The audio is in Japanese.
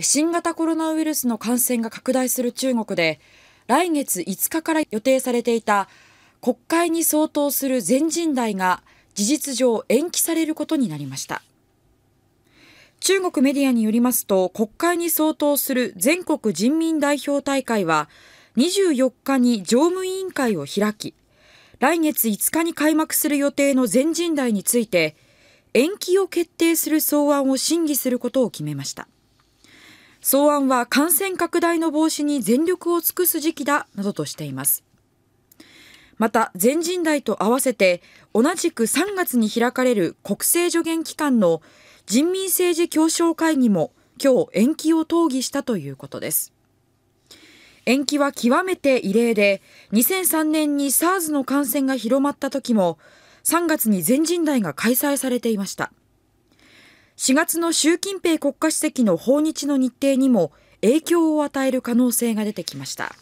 新型コロナウイルスの感染が拡大する中国で来月5日から予定されていた国会に相当する全人代が事実上延期されることになりました中国メディアによりますと国会に相当する全国人民代表大会は24日に常務委員会を開き来月5日に開幕する予定の全人代について延期を決定する草案を審議することを決めました草案は感染拡大の防止に全力を尽くす時期だなどとしていますまた全人代と合わせて同じく3月に開かれる国政助言機関の人民政治協商会議も今日延期を討議したということです延期は極めて異例で2003年に SARS の感染が広まった時も3月に全人代が開催されていました4月の習近平国家主席の訪日の日程にも影響を与える可能性が出てきました。